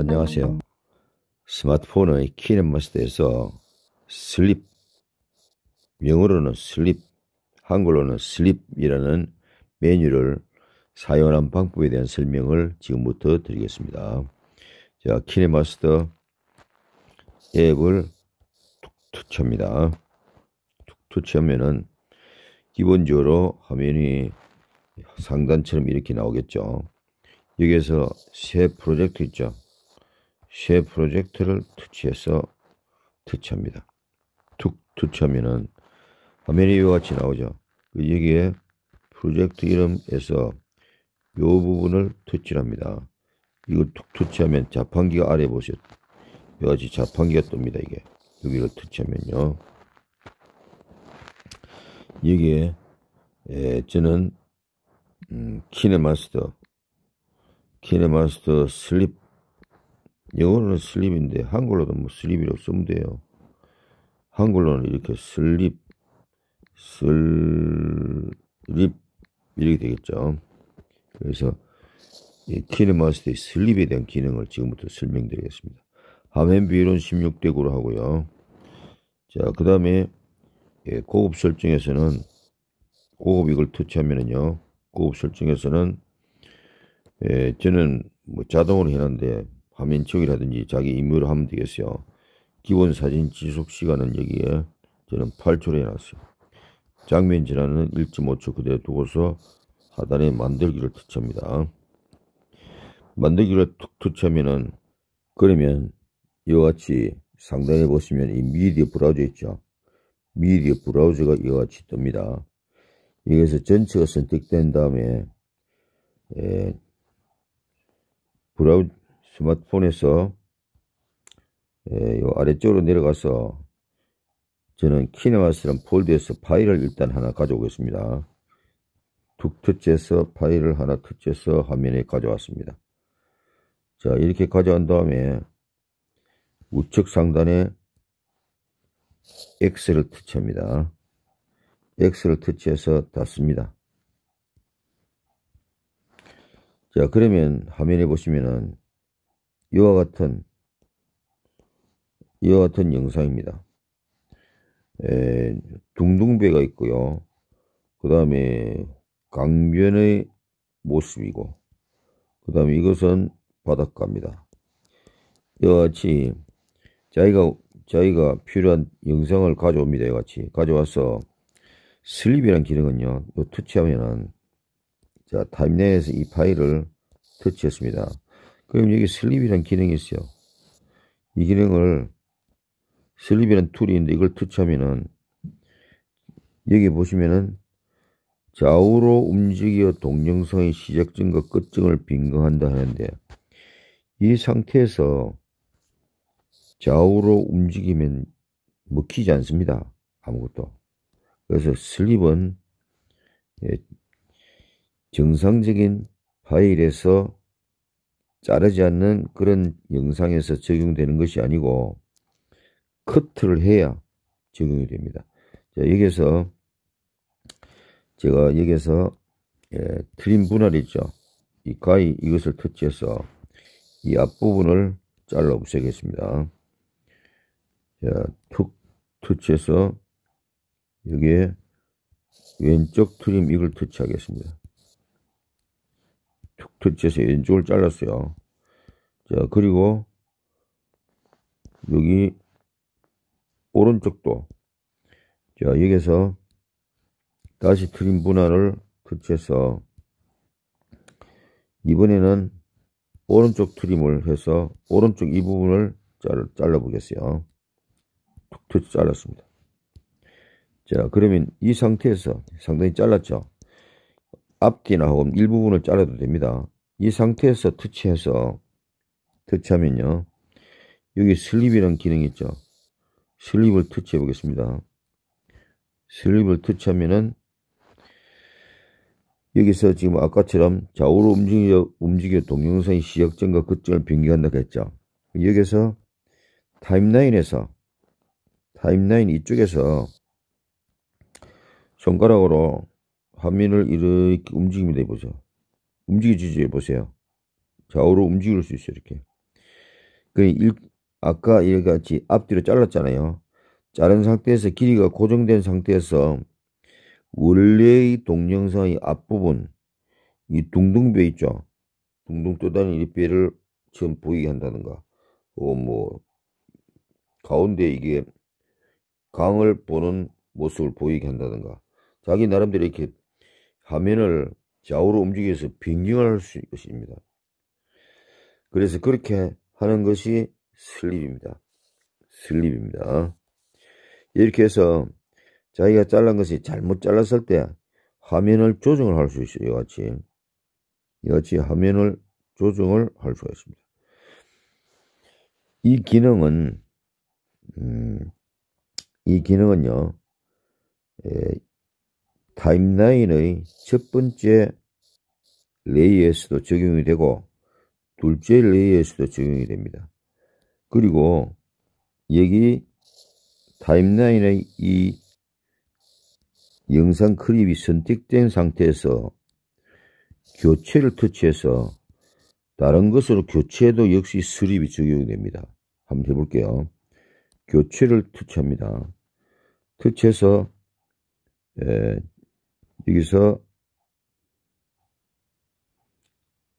안녕하세요. 스마트폰의 키넷마스터에서 슬립, 영어로는 슬립, 한글로는 슬립이라는 메뉴를 사용한 방법에 대한 설명을 지금부터 드리겠습니다. 자, 키네마스터 앱을 툭툭 칩니다. 툭툭 치면은 기본적으로 화면이 상단처럼 이렇게 나오겠죠. 여기에서 새 프로젝트 있죠. 쉐 프로젝트를 투치해서 투치합니다툭투하면은 화면이 이와 같이 나오죠. 여기에 그 프로젝트 이름에서 이 부분을 투치합니다. 이걸 툭 터치하면 자판기가 아래 보세요. 여기 자판기가 뜹니다. 이게 여기를 터치하면요. 여기에 예, 저는 음, 키네마스터 키네마스터 슬립 영어로는 슬립인데 한글로도 뭐 슬립이라고 쓰면 돼요. 한글로는 이렇게 슬립, 슬립 이렇게 되겠죠. 그래서 이 키네마스터의 슬립에 대한 기능을 지금부터 설명드리겠습니다. 하멘 비율은 16대 9로 하고요. 자, 그 다음에 예, 고급 설정에서는 고급 이걸 터치하면은요. 고급 설정에서는 예, 저는 뭐 자동으로 해놨는데 화면 촉이라든지 자기 임무를 하면 되겠어요. 기본 사진 지속 시간은 여기에 저는 8초로 해놨어요. 장면 지나는 1.5초 그대로 두고서 하단에 만들기를 터치합니다. 만들기를 툭 터치하면은 그러면 이와 같이 상단에 보시면 이 미디어 브라우저 있죠. 미디어 브라우저가 이와 같이 뜹니다. 여기서 전체가 선택된 다음에 예, 브라우 스마트폰에서 예, 요 아래쪽으로 내려가서 저는 키네마스란 폴드에서 파일을 일단 하나 가져오겠습니다. 툭 터치해서 파일을 하나 터치해서 화면에 가져왔습니다. 자 이렇게 가져온 다음에 우측 상단에 X를 터치합니다. X를 터치해서 닫습니다. 자 그러면 화면에 보시면은 이와 같은 이와 같은 영상입니다. 에, 둥둥배가 있고요. 그 다음에 강변의 모습이고 그 다음에 이것은 바닷가입니다. 이와 같이 자기가 자기가 필요한 영상을 가져옵니다. 이와 같이 가져와서 슬립이라는 기능은요. 또 터치하면은 자 타임라인에서 이 파일을 터치했습니다. 그럼 여기 슬립이란 기능이 있어요. 이 기능을 슬립이란 툴이 있는데 이걸 터치하면은 여기 보시면은 좌우로 움직여 동영상의 시작점과 끝점을 빙거한다 하는데 이 상태에서 좌우로 움직이면 먹히지 않습니다. 아무것도. 그래서 슬립은 예, 정상적인 파일에서 자르지 않는 그런 영상에서 적용되는 것이 아니고 커트를 해야 적용이 됩니다. 자, 여기서 제가 여기서 예, 트림 분할 있죠. 이 가위 이것을 터치해서 이 앞부분을 잘라 없애겠습니다. 자, 툭 터치해서 여기에 왼쪽 트림 이걸 터치하겠습니다. 툭터치해서 왼쪽을 잘랐어요. 자, 그리고 여기 오른쪽도 자, 여기서 에 다시 트림 분할을 터치해서 이번에는 오른쪽 트림을 해서 오른쪽 이 부분을 잘라, 보겠어요. 툭툭 잘랐습니다. 자, 그러면 이 상태에서 상당히 잘랐죠. 앞뒤나 혹은 일부분을 자르도 됩니다. 이 상태에서 터치해서 터치하면요. 여기 슬립이라는 기능이 있죠. 슬립을 터치해 보겠습니다. 슬립을 터치하면은 여기서 지금 아까처럼 좌우로 움직여, 움직여 동영상의 시작점과 그점을 변경한다고 했죠. 여기서 타임라인에서 타임라인 이쪽에서 손가락으로 화면을 이렇게 움직입니다. 보세요. 움직이지 보세요. 좌우로 움직일 수 있어요. 이렇게. 그 일, 아까 이같이 앞뒤로 잘랐잖아요. 자른 상태에서 길이가 고정된 상태에서 원래의 동영상의 앞부분 이 둥둥 뼈 있죠. 둥둥 떠다니는 이 뼈를 처음 보이게 한다든가 어, 뭐 가운데 이게 강을 보는 모습을 보이게 한다든가 자기 나름대로 이렇게 화면을 좌우로 움직여서 변경을 할 수 있는 것입니다. 그래서 그렇게 하는 것이 슬립입니다. 슬립입니다. 이렇게 해서 자기가 잘란 것이 잘못 잘랐을 때 화면을 조정을 할 수 있어요. 이같이. 이같이 화면을 조정을 할 수가 있습니다. 이 기능은, 음, 이 기능은요, 예, 타임라인의 첫 번째 레이에서도 적용이 되고 둘째 레이에서도 적용이 됩니다. 그리고 여기 타임라인의 이 영상 클립이 선택된 상태에서 교체를 터치해서 다른 것으로 교체도 역시 수립이 적용이 됩니다. 한번 해볼게요. 교체를 터치합니다. 터치해서 여기서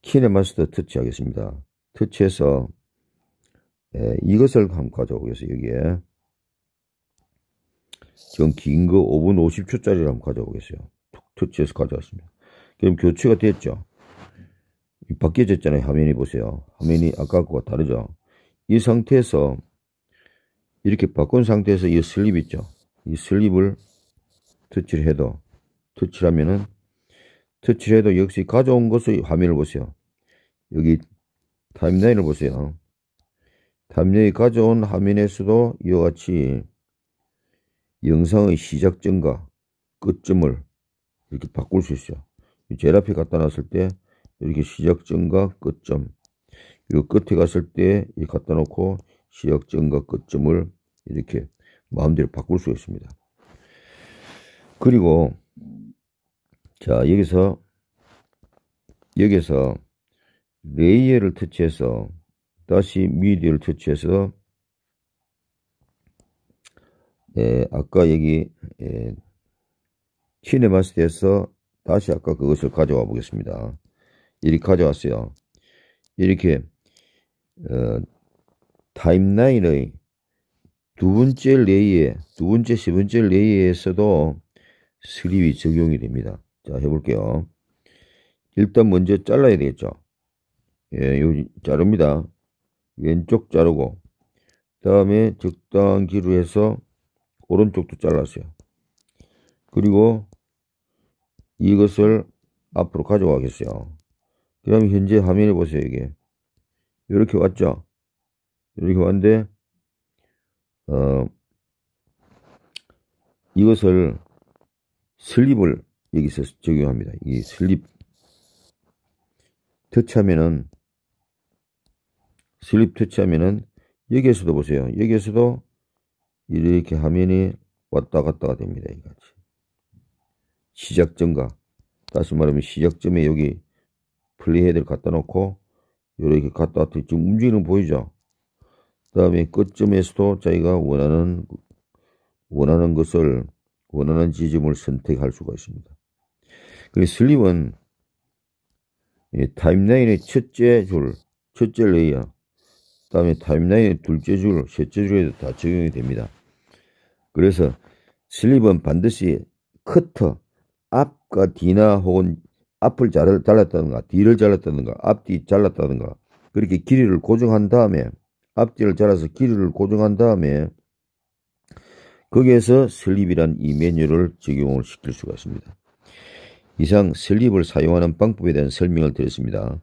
키네마스터 터치 하겠습니다. 터치해서 예, 이것을 한번 가져오겠어 여기에 지금 긴 거 5분 50초짜리를 한번 가져오겠어요. 툭 터치해서 가져왔습니다. 그럼 교체가 됐죠. 바뀌어졌잖아요. 화면이 보세요. 화면이 아까 거와 다르죠. 이 상태에서 이렇게 바꾼 상태에서 이 슬립 있죠. 이 슬립을 터치를 해도 터치하면은 터치해도 역시 가져온 것의 화면을 보세요. 여기 타임라인을 보세요. 타임라인이 가져온 화면에서도 이와 같이 영상의 시작점과 끝점을 이렇게 바꿀 수 있어요. 제일 앞에 갖다 놨을 때 이렇게 시작점과 끝점 그리고 끝에 갔을 때 갖다 놓고 시작점과 끝점을 이렇게 마음대로 바꿀 수 있습니다. 그리고 자, 여기서, 여기서 레이어를 터치해서 다시 미디어를 터치해서 예, 아까 여기 예, 시네마스터에서 다시 아까 그것을 가져와 보겠습니다. 이렇게 가져왔어요. 이렇게 어, 타임라인의 두 번째 레이에 두 번째 세 번째 레이에서도 슬립이 적용이 됩니다. 자, 해볼게요. 일단 먼저 잘라야 되겠죠. 예, 요 자릅니다. 왼쪽 자르고 다음에 적당 길로 해서 오른쪽도 잘랐어요. 그리고 이것을 앞으로 가져가겠어요. 그럼 현재 화면에 보세요, 이게. 이렇게 왔죠? 이렇게 왔는데, 어, 이것을 슬립을 여기서 적용합니다. 이 슬립 터치하면은 슬립 터치하면은 여기에서도 보세요. 여기에서도 이렇게 화면이 왔다 갔다가 됩니다. 이같이 시작점과 다시 말하면 시작점에 여기 플레이헤드를 갖다 놓고 이렇게 갖다 왔더니 지금 움직이는 보이죠? 그 다음에 끝점에서도 자기가 원하는 원하는 것을 원하는 지점을 선택할 수가 있습니다. 그 슬립은 타임라인의 첫째 줄, 첫째 레이어, 다음에 타임라인의 둘째 줄, 셋째 줄에도 다 적용이 됩니다. 그래서 슬립은 반드시 커터, 앞과 뒤나 혹은 앞을 잘랐다든가 뒤를 잘랐다든가 앞뒤 잘랐다든가 그렇게 길이를 고정한 다음에 앞뒤를 잘라서 길이를 고정한 다음에 거기에서 슬립이란 이 메뉴를 적용을 시킬 수가 있습니다. 이상 슬립을 사용하는 방법에 대한 설명을 드렸습니다.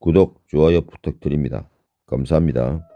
구독, 좋아요 부탁드립니다. 감사합니다.